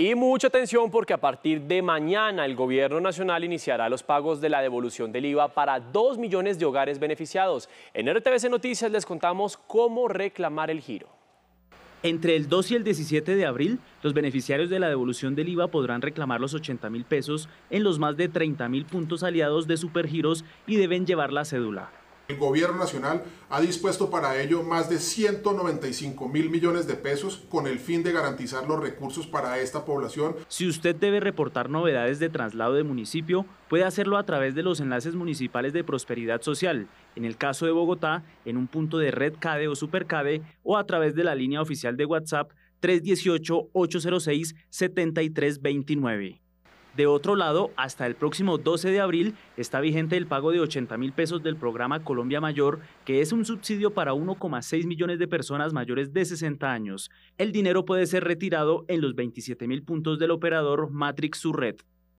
Y mucha atención porque a partir de mañana el gobierno nacional iniciará los pagos de la devolución del IVA para 2 millones de hogares beneficiados. En RTBC Noticias les contamos cómo reclamar el giro. Entre el 2 y el 17 de abril, los beneficiarios de la devolución del IVA podrán reclamar los 80 mil pesos en los más de 30 mil puntos aliados de Supergiros y deben llevar la cédula. El gobierno nacional ha dispuesto para ello más de 195 mil millones de pesos con el fin de garantizar los recursos para esta población. Si usted debe reportar novedades de traslado de municipio, puede hacerlo a través de los enlaces municipales de prosperidad social, en el caso de Bogotá, en un punto de Red CADE o SuperCADE o a través de la línea oficial de WhatsApp 318-806-7329. De otro lado, hasta el próximo 12 de abril está vigente el pago de 80 mil pesos del programa Colombia Mayor, que es un subsidio para 1,6 millones de personas mayores de 60 años. El dinero puede ser retirado en los 27 mil puntos del operador Matrix Surret.